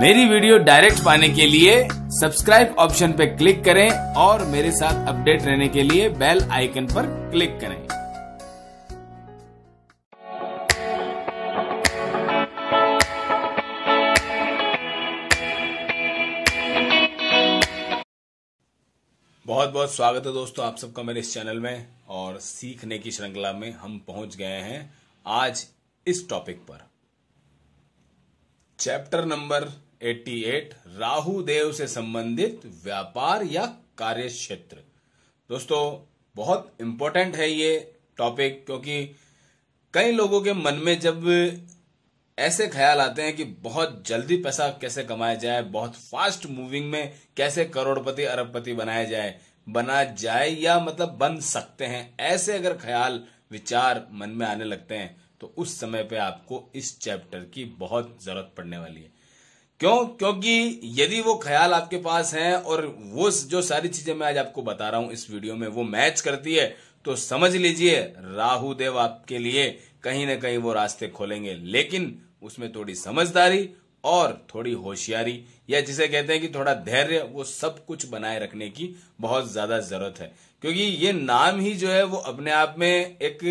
मेरी video direct पाने के लिए सब्सक्राइब ऑप्शन पर क्लिक करें और मेरे साथ अपडेट रहने के लिए बेल आइकन पर क्लिक करें बहुत बहुत स्वागत है दोस्तों आप सबका मेरे इस चैनल में और सीखने की श्रृंखला में हम पहुंच गए हैं आज इस टॉपिक पर चैप्टर नंबर 88 राहु देव से संबंधित व्यापार या कार्य क्षेत्र दोस्तों बहुत इंपॉर्टेंट है ये टॉपिक क्योंकि कई लोगों के मन में जब ऐसे ख्याल आते हैं कि बहुत जल्दी पैसा कैसे कमाया जाए बहुत फास्ट मूविंग में कैसे करोड़पति अरबपति बनाया जाए बना जाए या मतलब बन सकते हैं ऐसे अगर ख्याल विचार मन में आने लगते हैं तो उस समय पे आपको इस चैप्टर की बहुत जरूरत पड़ने वाली है क्यों क्योंकि यदि वो ख्याल आपके पास हैं और वो जो सारी चीजें मैं आज आपको बता रहा हूं इस वीडियो में वो मैच करती है तो समझ लीजिए राहु देव आपके लिए कहीं ना कहीं वो रास्ते खोलेंगे लेकिन उसमें थोड़ी समझदारी और थोड़ी होशियारी या जिसे कहते हैं कि थोड़ा धैर्य वो सब कुछ बनाए रखने की बहुत ज्यादा जरूरत है क्योंकि ये नाम ही जो है वो अपने आप में एक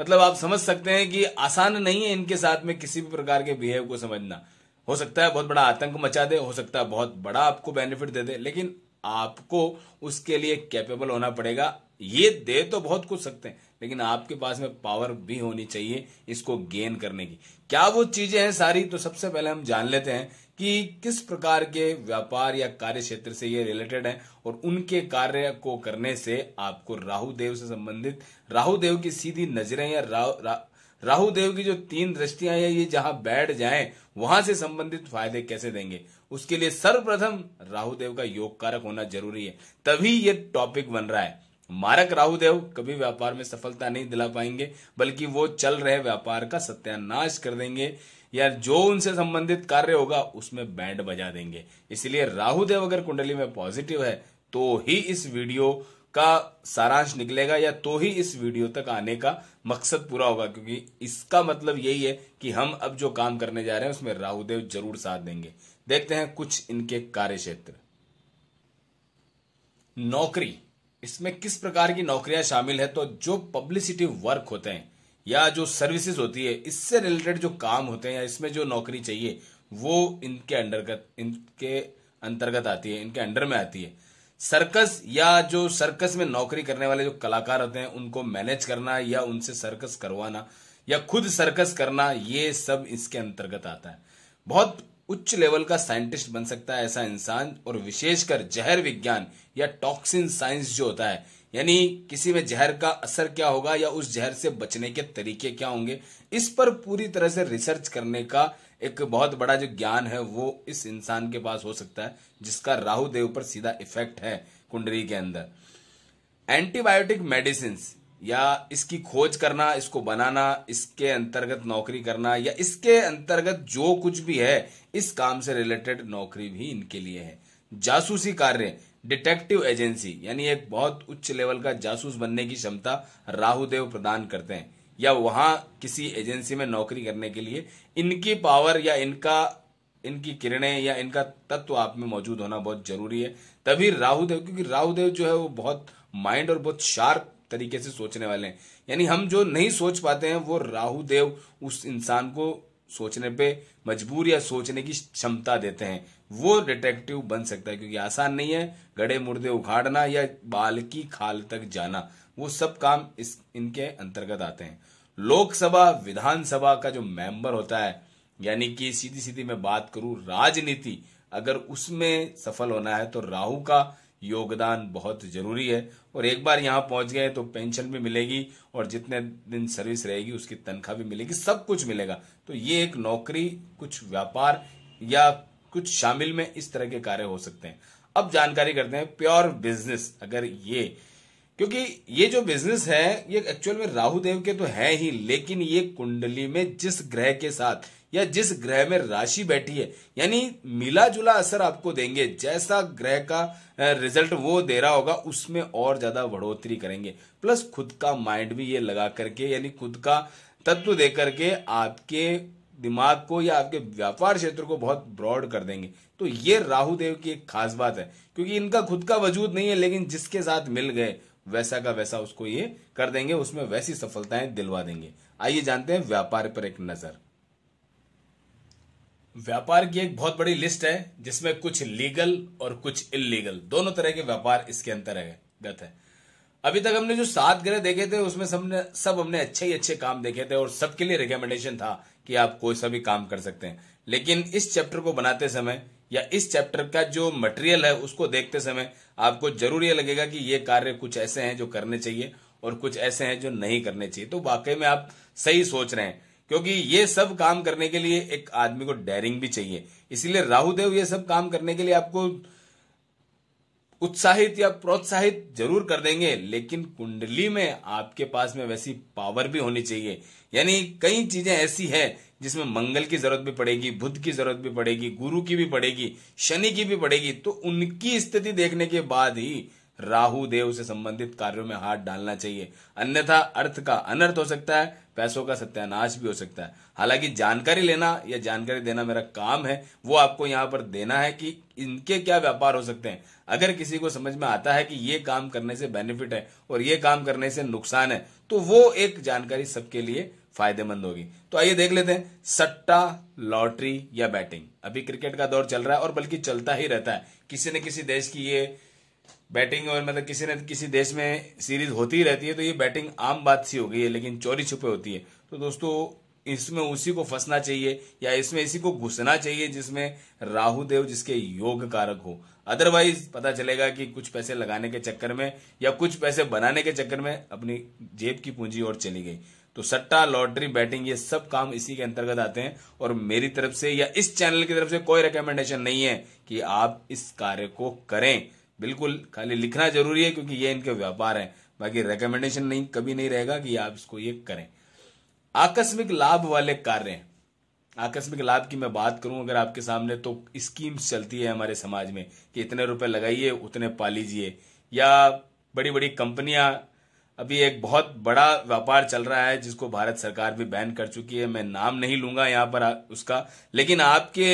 मतलब आप समझ सकते हैं कि आसान नहीं है इनके साथ में किसी भी प्रकार के बिहेव को समझना हो सकता है बहुत बड़ा आतंक मचा दे हो सकता है बहुत बड़ा आपको बेनिफिट दे दे लेकिन आपको उसके लिए कैपेबल होना पड़ेगा ये दे तो बहुत कुछ सकते हैं लेकिन आपके पास में पावर भी होनी चाहिए इसको गेन करने की क्या वो चीजें हैं सारी तो सबसे पहले हम जान लेते हैं कि किस प्रकार के व्यापार या कार्य क्षेत्र से ये रिलेटेड है और उनके कार्य को करने से आपको राहु देव से संबंधित राहु देव की सीधी नजरें या रा, रा, राहु देव की जो तीन दृष्टियां हैं ये जहां बैठ जाएं वहां से संबंधित फायदे कैसे देंगे उसके लिए सर्वप्रथम राहु देव का योग कारक होना जरूरी है तभी ये टॉपिक बन रहा है मारक राहुदेव कभी व्यापार में सफलता नहीं दिला पाएंगे बल्कि वो चल रहे व्यापार का सत्यानाश कर देंगे या जो उनसे संबंधित कार्य होगा उसमें बैंड बजा देंगे इसलिए राहुदेव अगर कुंडली में पॉजिटिव है तो ही इस वीडियो का सारांश निकलेगा या तो ही इस वीडियो तक आने का मकसद पूरा होगा क्योंकि इसका मतलब यही है कि हम अब जो काम करने जा रहे हैं उसमें राहुदेव जरूर साथ देंगे देखते हैं कुछ इनके कार्य क्षेत्र नौकरी इसमें किस प्रकार की नौकरियां शामिल है तो जो पब्लिसिटी वर्क होते हैं या जो सर्विसेज होती है इससे रिलेटेड जो काम होते हैं या इसमें जो नौकरी चाहिए वो इनके अंडरगत इनके अंतर्गत आती है इनके अंडर में आती है सर्कस या जो सर्कस में नौकरी करने वाले जो कलाकार होते हैं उनको मैनेज करना या उनसे सर्कस करवाना या खुद सर्कस करना ये सब इसके अंतर्गत आता है बहुत उच्च लेवल का साइंटिस्ट बन सकता है ऐसा इंसान और विशेषकर जहर विज्ञान या टॉक्सिन साइंस जो होता है यानी किसी में जहर का असर क्या होगा या उस जहर से बचने के तरीके क्या होंगे इस पर पूरी तरह से रिसर्च करने का एक बहुत बड़ा जो ज्ञान है वो इस इंसान के पास हो सकता है जिसका राहु देव पर सीधा इफेक्ट है कुंडली के अंदर एंटीबायोटिक मेडिसिन या इसकी खोज करना इसको बनाना इसके अंतर्गत नौकरी करना या इसके अंतर्गत जो कुछ भी है इस काम से रिलेटेड नौकरी भी इनके लिए है जासूसी कार्य डिटेक्टिव एजेंसी यानी एक बहुत उच्च लेवल का जासूस बनने की क्षमता राहुदेव प्रदान करते हैं या वहां किसी एजेंसी में नौकरी करने के लिए इनकी पावर या इनका इनकी किरणें या इनका तत्व आप में मौजूद होना बहुत जरूरी है तभी राहुदेव क्योंकि राहुदेव जो है वो बहुत माइंड और बहुत शार्प तरीके से सोचने वाले हैं यानी हम जो नहीं सोच पाते हैं वो राहुदेव उस इंसान को सोचने पे मजबूर या सोचने की क्षमता देते हैं वो डिटेक्टिव बन सकता है क्योंकि आसान नहीं है गड़े मुर्दे उखाड़ना या बाल की खाल तक जाना वो सब काम इस इनके अंतर्गत आते हैं लोकसभा विधानसभा का जो मेंबर होता है यानी कि सीधी सीधी मैं बात करूं राजनीति अगर उसमें सफल होना है तो राहु का योगदान बहुत जरूरी है और एक बार यहां पहुंच गए तो पेंशन भी मिलेगी और जितने दिन सर्विस रहेगी उसकी तनख्वाह भी मिलेगी सब कुछ मिलेगा तो ये एक नौकरी कुछ व्यापार या कुछ शामिल में इस तरह के कार्य हो सकते हैं अब जानकारी करते हैं प्योर बिजनेस अगर ये क्योंकि ये जो बिजनेस है ये एक्चुअल में राहु देव के तो है ही लेकिन ये कुंडली में जिस ग्रह के साथ या जिस ग्रह में राशि बैठी है यानी मिला जुला असर आपको देंगे जैसा ग्रह का रिजल्ट वो दे रहा होगा उसमें और ज्यादा बढ़ोतरी करेंगे प्लस खुद का माइंड भी ये लगा करके यानी खुद का तत्व दे करके आपके दिमाग को या आपके व्यापार क्षेत्र को बहुत ब्रॉड कर देंगे तो ये राहु देव की एक खास बात है क्योंकि इनका खुद का वजूद नहीं है लेकिन जिसके साथ मिल गए वैसा का वैसा उसको ये कर देंगे उसमें वैसी सफलताएं दिलवा देंगे आइए जानते हैं व्यापार पर एक नजर व्यापार की एक बहुत बड़ी लिस्ट है जिसमें कुछ लीगल और कुछ इलीगल दोनों तरह के व्यापार इसके अंतर है गत है अभी तक हमने जो सात ग्रह देखे थे उसमें सबने सब हमने अच्छे ही अच्छे काम देखे थे और सबके लिए रिकमेंडेशन था कि आप कोई सा भी काम कर सकते हैं लेकिन इस चैप्टर को बनाते समय या इस चैप्टर का जो मटेरियल है उसको देखते समय आपको जरूर यह लगेगा कि ये कार्य कुछ ऐसे हैं जो करने चाहिए और कुछ ऐसे हैं जो नहीं करने चाहिए तो वाकई में आप सही सोच रहे हैं क्योंकि ये सब काम करने के लिए एक आदमी को डेयरिंग भी चाहिए इसीलिए राहुदेव ये सब काम करने के लिए आपको उत्साहित या प्रोत्साहित जरूर कर देंगे लेकिन कुंडली में आपके पास में वैसी पावर भी होनी चाहिए यानी कई चीजें ऐसी है जिसमें मंगल की जरूरत भी पड़ेगी बुद्ध की जरूरत भी पड़ेगी गुरु की भी पड़ेगी शनि की भी पड़ेगी तो उनकी स्थिति देखने के बाद ही राहु देव से संबंधित कार्यों में हाथ डालना चाहिए अन्यथा अर्थ का अनर्थ हो सकता है पैसों का सत्यानाश भी हो सकता है हालांकि जानकारी लेना या जानकारी देना मेरा काम है वो आपको यहाँ पर देना है कि इनके क्या व्यापार हो सकते हैं अगर किसी को समझ में आता है कि ये काम करने से बेनिफिट है और ये काम करने से नुकसान है तो वो एक जानकारी सबके लिए फायदेमंद होगी तो आइए देख लेते हैं सट्टा लॉटरी या बैटिंग अभी क्रिकेट का दौर चल रहा है और बल्कि चलता ही रहता है किसी न किसी देश की ये बैटिंग और मतलब किसी न किसी देश में सीरीज होती रहती है तो ये बैटिंग आम बात सी हो गई है लेकिन चोरी छुपे होती है तो दोस्तों इसमें उसी को फंसना चाहिए या इसमें इसी को घुसना चाहिए जिसमें राहु देव जिसके योग कारक हो अदरवाइज पता चलेगा कि कुछ पैसे लगाने के चक्कर में या कुछ पैसे बनाने के चक्कर में अपनी जेब की पूंजी और चली गई तो सट्टा लॉटरी बैटिंग ये सब काम इसी के अंतर्गत आते हैं और मेरी तरफ से या इस चैनल की तरफ से कोई रिकमेंडेशन नहीं है कि आप इस कार्य को करें बिल्कुल खाली लिखना जरूरी है क्योंकि ये इनके व्यापार हैं बाकी रिकमेंडेशन नहीं कभी नहीं रहेगा कि आप इसको ये करें आकस्मिक लाभ वाले कार्य आकस्मिक लाभ की मैं बात करूं अगर आपके सामने तो स्कीम्स चलती है हमारे समाज में कि इतने रुपए लगाइए उतने पा लीजिए या बड़ी बड़ी कंपनियां अभी एक बहुत बड़ा व्यापार चल रहा है जिसको भारत सरकार भी बैन कर चुकी है मैं नाम नहीं लूंगा यहाँ पर उसका लेकिन आपके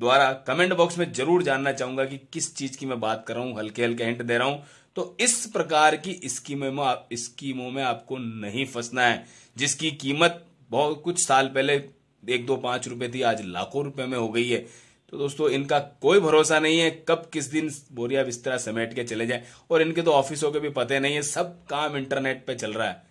द्वारा कमेंट बॉक्स में जरूर जानना चाहूंगा कि किस चीज की मैं बात कर रहा हूं हल्के हल्के हिंट दे रहा हूं तो इस प्रकार की स्कीमों में आप स्कीमों में आपको नहीं फंसना है जिसकी कीमत बहुत कुछ साल पहले एक दो पांच रुपए थी आज लाखों रुपए में हो गई है तो दोस्तों इनका कोई भरोसा नहीं है कब किस दिन बोरिया बिस्तरा समेट के चले जाए और इनके तो ऑफिसों के भी पते नहीं है सब काम इंटरनेट पे चल रहा है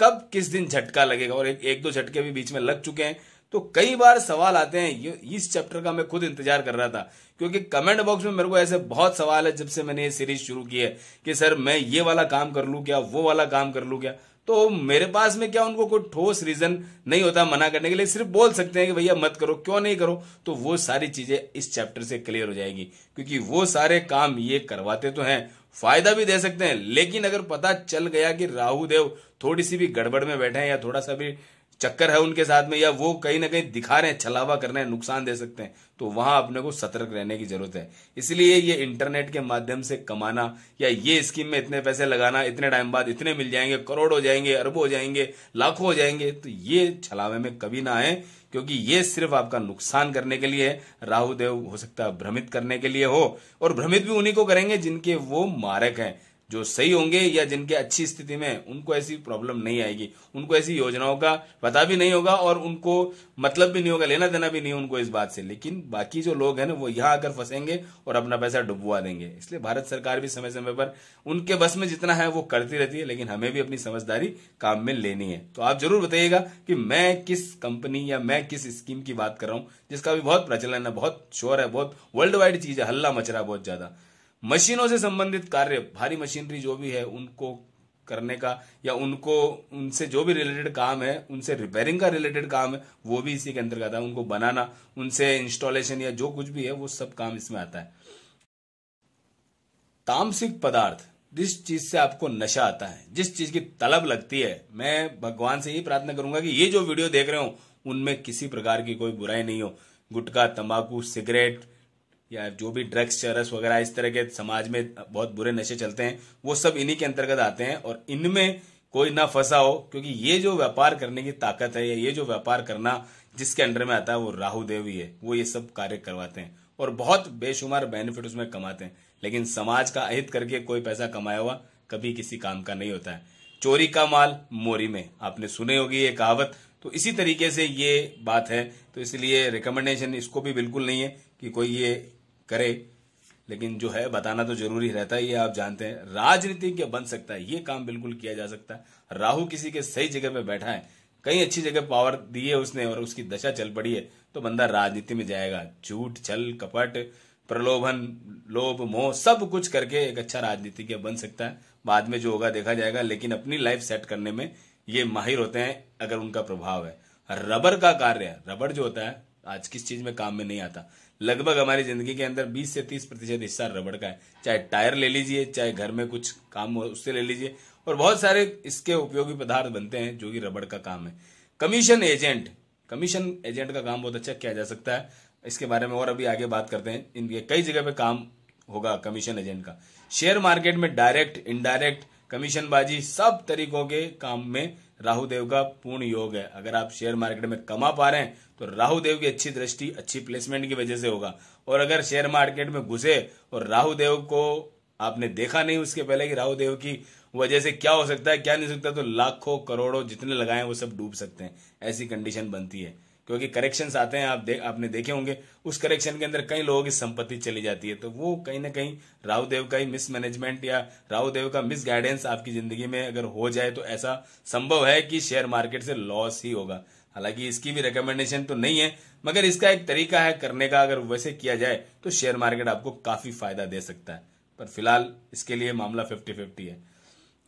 कब किस दिन झटका लगेगा और एक, एक दो झटके भी बीच में लग चुके हैं तो कई बार सवाल आते हैं इस चैप्टर का मैं खुद इंतजार कर रहा था क्योंकि कमेंट बॉक्स में मेरे को ऐसे बहुत सवाल है जब से मैंने ये सीरीज शुरू की है कि सर मैं ये वाला काम कर लू क्या वो वाला काम कर लू क्या तो मेरे पास में क्या उनको कोई ठोस रीजन नहीं होता मना करने के लिए सिर्फ बोल सकते हैं कि भैया मत करो क्यों नहीं करो तो वो सारी चीजें इस चैप्टर से क्लियर हो जाएगी क्योंकि वो सारे काम ये करवाते तो हैं फायदा भी दे सकते हैं लेकिन अगर पता चल गया कि राहु देव थोड़ी सी भी गड़बड़ में बैठे हैं या थोड़ा सा भी चक्कर है उनके साथ में या वो कहीं ना कहीं दिखा रहे हैं छलावा कर रहे हैं नुकसान दे सकते हैं तो वहां अपने को सतर्क रहने की जरूरत है इसलिए ये इंटरनेट के माध्यम से कमाना या ये स्कीम में इतने पैसे लगाना इतने टाइम बाद इतने मिल जाएंगे करोड़ हो जाएंगे अरब हो जाएंगे लाखों हो जाएंगे तो ये छलावे में कभी ना आए क्योंकि ये सिर्फ आपका नुकसान करने के लिए राहुदेव हो सकता है भ्रमित करने के लिए हो और भ्रमित भी उन्हीं को करेंगे जिनके वो मारक हैं जो सही होंगे या जिनके अच्छी स्थिति में उनको ऐसी प्रॉब्लम नहीं आएगी उनको ऐसी योजनाओं का पता भी नहीं होगा और उनको मतलब भी नहीं होगा लेना देना भी नहीं उनको इस बात से लेकिन बाकी जो लोग हैं ना वो यहाँ आकर फंसेंगे और अपना पैसा डुबवा देंगे इसलिए भारत सरकार भी समय समय पर उनके बस में जितना है वो करती रहती है लेकिन हमें भी अपनी समझदारी काम में लेनी है तो आप जरूर बताइएगा कि मैं किस कंपनी या मैं किस स्कीम की बात कर रहा हूँ जिसका भी बहुत प्रचलन है बहुत शोर है बहुत वर्ल्ड वाइड चीज है हल्ला मच रहा है बहुत ज्यादा मशीनों से संबंधित कार्य भारी मशीनरी जो भी है उनको करने का या उनको उनसे जो भी रिलेटेड काम है उनसे रिपेयरिंग का रिलेटेड काम है वो भी इसी के अंतर्गत है उनको बनाना उनसे इंस्टॉलेशन या जो कुछ भी है वो सब काम इसमें आता है तामसिक पदार्थ जिस चीज से आपको नशा आता है जिस चीज की तलब लगती है मैं भगवान से यही प्रार्थना करूंगा कि ये जो वीडियो देख रहे हो उनमें किसी प्रकार की कोई बुराई नहीं हो गुटखा तंबाकू सिगरेट या जो भी ड्रग्स चरस वगैरह इस तरह के समाज में बहुत बुरे नशे चलते हैं वो सब इन्हीं के अंतर्गत आते हैं और इनमें कोई ना फंसा हो क्योंकि ये जो व्यापार करने की ताकत है या ये जो व्यापार करना जिसके अंडर में आता है वो राहु देव ही है वो ये सब कार्य करवाते हैं और बहुत बेशुमार बेनिफिट उसमें कमाते हैं लेकिन समाज का अहित करके कोई पैसा कमाया हुआ कभी किसी काम का नहीं होता है चोरी का माल मोरी में आपने सुने होगी ये कहावत तो इसी तरीके से ये बात है तो इसलिए रिकमेंडेशन इसको भी बिल्कुल नहीं है कि कोई ये करे लेकिन जो है बताना तो जरूरी रहता ही ये आप जानते हैं राजनीति क्या बन सकता है ये काम बिल्कुल किया जा सकता है राहु किसी के सही जगह पे बैठा है कहीं अच्छी जगह पावर दी है उसने और उसकी दशा चल पड़ी है तो बंदा राजनीति में जाएगा झूठ छल कपट प्रलोभन लोभ मोह सब कुछ करके एक अच्छा राजनीति के बन सकता है बाद में जो होगा देखा जाएगा लेकिन अपनी लाइफ सेट करने में ये माहिर होते हैं अगर उनका प्रभाव है रबर का कार्य रबर जो होता है आज किस चीज में काम में नहीं आता लगभग हमारी जिंदगी के अंदर 20 से 30 प्रतिशत हिस्सा रबड़ का है चाहे टायर ले लीजिए चाहे घर में कुछ काम हो उससे ले लीजिए और बहुत सारे इसके उपयोगी पदार्थ बनते हैं जो कि रबड़ का काम है कमीशन एजेंट कमीशन एजेंट का काम बहुत अच्छा किया जा सकता है इसके बारे में और अभी आगे बात करते हैं इनके कई जगह पे काम होगा कमीशन एजेंट का शेयर मार्केट में डायरेक्ट इनडायरेक्ट कमीशनबाजी सब तरीकों के काम में राहु देव का पूर्ण योग है अगर आप शेयर मार्केट में कमा पा रहे हैं तो राहु देव की अच्छी दृष्टि अच्छी प्लेसमेंट की वजह से होगा और अगर शेयर मार्केट में घुसे और राहु देव को आपने देखा नहीं उसके पहले कि राहु देव की वजह से क्या हो सकता है क्या नहीं सकता तो लाखों करोड़ों जितने लगाए वो सब डूब सकते हैं ऐसी कंडीशन बनती है क्योंकि करेक्शन आते हैं आप दे, आपने देखे होंगे उस करेक्शन के अंदर कई लोगों की संपत्ति चली जाती है तो वो कहीं ना कहीं राहु देव का ही मिसमैनेजमेंट या राहु देव का मिस गाइडेंस आपकी जिंदगी में अगर हो जाए तो ऐसा संभव है कि शेयर मार्केट से लॉस ही होगा हालांकि इसकी भी रिकमेंडेशन तो नहीं है मगर इसका एक तरीका है करने का अगर वैसे किया जाए तो शेयर मार्केट आपको काफी फायदा दे सकता है पर फिलहाल इसके लिए मामला फिफ्टी फिफ्टी है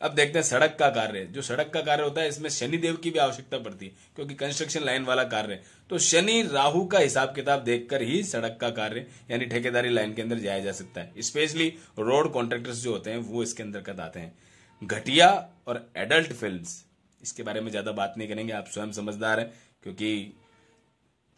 अब देखते हैं सड़क का कार्य जो सड़क का कार्य होता है इसमें शनि देव की भी आवश्यकता पड़ती है क्योंकि कंस्ट्रक्शन लाइन वाला कार्य तो शनि राहु का हिसाब किताब देखकर ही सड़क का कार्य यानी ठेकेदारी लाइन के अंदर जाया जा सकता है स्पेशली रोड कॉन्ट्रेक्टर्स जो होते हैं वो इसके अंदर कद आते हैं घटिया और एडल्ट फिल्म इसके बारे में ज्यादा बात नहीं करेंगे आप स्वयं समझदार हैं क्योंकि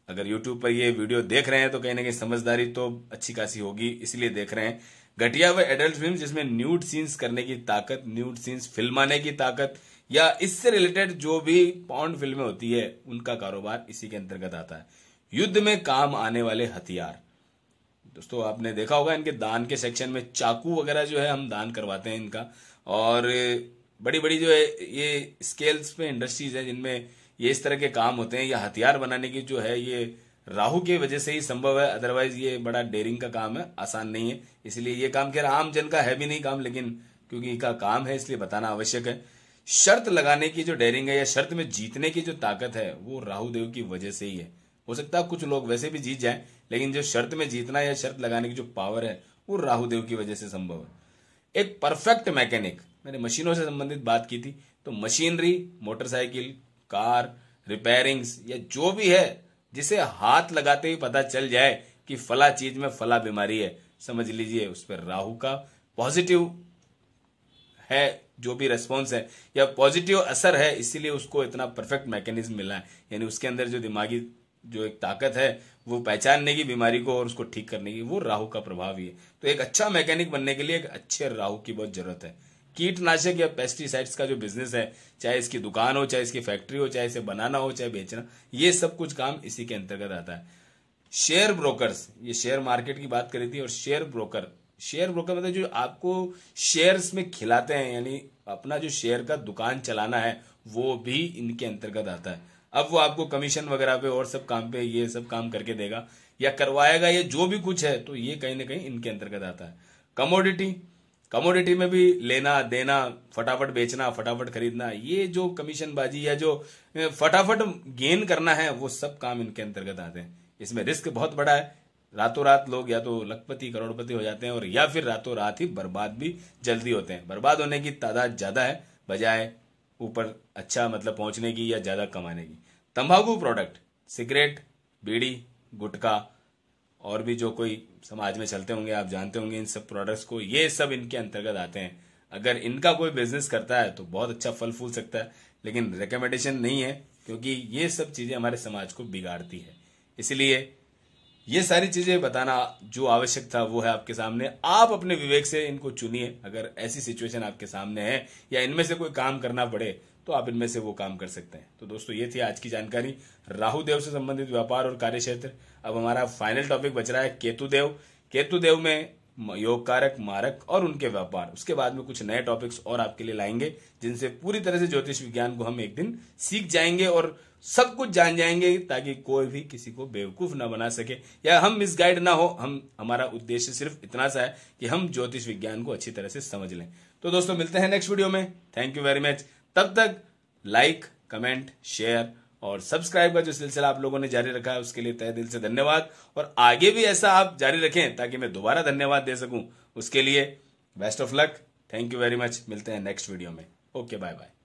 अगर YouTube पर ये वीडियो देख रहे हैं तो कहीं ना कहीं समझदारी तो अच्छी खासी होगी इसलिए देख रहे हैं घटिया व एडल्ट फिल्म जिसमें न्यूड सीन्स करने की ताकत न्यूड सीन्स फिल्माने की ताकत या इससे रिलेटेड जो भी पॉन्ड फिल्में होती है उनका कारोबार इसी के अंतर्गत आता है युद्ध में काम आने वाले हथियार दोस्तों आपने देखा होगा इनके दान के सेक्शन में चाकू वगैरह जो है हम दान करवाते हैं इनका और बड़ी बड़ी जो है ये स्केल्स पे इंडस्ट्रीज है जिनमें ये इस तरह के काम होते हैं या हथियार बनाने की जो है ये राहु की वजह से ही संभव है अदरवाइज ये बड़ा डेरिंग का काम है आसान नहीं है इसलिए ये काम खैर आम जन का है भी नहीं काम लेकिन क्योंकि इनका काम है इसलिए बताना आवश्यक है शर्त लगाने की जो डेरिंग है या शर्त में जीतने की जो ताकत है वो राहु देव की वजह से ही है हो सकता है कुछ लोग वैसे भी जीत जाए लेकिन जो शर्त में जीतना या शर्त लगाने की जो पावर है वो राहुदेव की वजह से संभव है एक परफेक्ट मैकेनिक मैंने मशीनों से संबंधित बात की थी तो मशीनरी मोटरसाइकिल कार रिपेयरिंग्स या जो भी है जिसे हाथ लगाते ही पता चल जाए कि फला चीज में फला बीमारी है समझ लीजिए उस पर राहु का पॉजिटिव है जो भी रेस्पॉन्स है या पॉजिटिव असर है इसीलिए उसको इतना परफेक्ट मैकेनिज्म मिला है यानी उसके अंदर जो दिमागी जो एक ताकत है वो पहचानने की बीमारी को और उसको ठीक करने की वो राहु का प्रभाव ही है तो एक अच्छा मैकेनिक बनने के लिए एक अच्छे राहु की बहुत जरूरत है कीटनाशक या पेस्टिसाइड्स का जो बिजनेस है चाहे इसकी दुकान हो चाहे इसकी फैक्ट्री हो चाहे इसे बनाना हो चाहे बेचना ये सब कुछ काम इसी के अंतर्गत आता है शेयर ब्रोकर्स ये शेयर मार्केट की बात करी थी और शेयर ब्रोकर शेयर ब्रोकर मतलब जो आपको शेयर्स में खिलाते हैं यानी अपना जो शेयर का दुकान चलाना है वो भी इनके अंतर्गत आता है अब वो आपको कमीशन वगैरह पे और सब काम पे ये सब काम करके देगा या करवाएगा ये जो भी कुछ है तो ये कहीं ना कहीं इनके अंतर्गत आता है कमोडिटी कमोडिटी में भी लेना देना फटाफट बेचना फटाफट खरीदना ये जो कमीशनबाजी या जो फटाफट गेन करना है वो सब काम इनके अंतर्गत आते हैं इसमें रिस्क बहुत बड़ा है रातों रात लोग या तो लखपति करोड़पति हो जाते हैं और या फिर रातों रात ही बर्बाद भी जल्दी होते हैं बर्बाद होने की तादाद ज़्यादा है बजाय ऊपर अच्छा मतलब पहुंचने की या ज़्यादा कमाने की तंबाकू प्रोडक्ट सिगरेट बीड़ी गुटखा और भी जो कोई समाज में चलते होंगे आप जानते होंगे इन सब प्रोडक्ट्स को ये सब इनके अंतर्गत आते हैं अगर इनका कोई बिजनेस करता है तो बहुत अच्छा फल फूल सकता है लेकिन रिकमेंडेशन नहीं है क्योंकि ये सब चीज़ें हमारे समाज को बिगाड़ती है इसलिए ये सारी चीज़ें बताना जो आवश्यक था वो है आपके सामने आप अपने विवेक से इनको चुनिए अगर ऐसी सिचुएशन आपके सामने है या इनमें से कोई काम करना पड़े तो आप इनमें से वो काम कर सकते हैं तो दोस्तों ये थी आज की जानकारी राहु देव से संबंधित व्यापार और कार्य क्षेत्र अब हमारा फाइनल टॉपिक बच रहा है केतु देव केतु देव में योग कारक मारक और उनके व्यापार उसके बाद में कुछ नए टॉपिक्स और आपके लिए लाएंगे जिनसे पूरी तरह से ज्योतिष विज्ञान को हम एक दिन सीख जाएंगे और सब कुछ जान जाएंगे ताकि कोई भी किसी को बेवकूफ ना बना सके या हम मिसगाइड ना हो हम हमारा उद्देश्य सिर्फ इतना सा है कि हम ज्योतिष विज्ञान को अच्छी तरह से समझ लें तो दोस्तों मिलते हैं नेक्स्ट वीडियो में थैंक यू वेरी मच तब तक लाइक कमेंट शेयर और सब्सक्राइब का जो सिलसिला आप लोगों ने जारी रखा है उसके लिए तय दिल से धन्यवाद और आगे भी ऐसा आप जारी रखें ताकि मैं दोबारा धन्यवाद दे सकूं उसके लिए best of luck thank you very much मिलते हैं नेक्स्ट वीडियो में ओके बाय बाय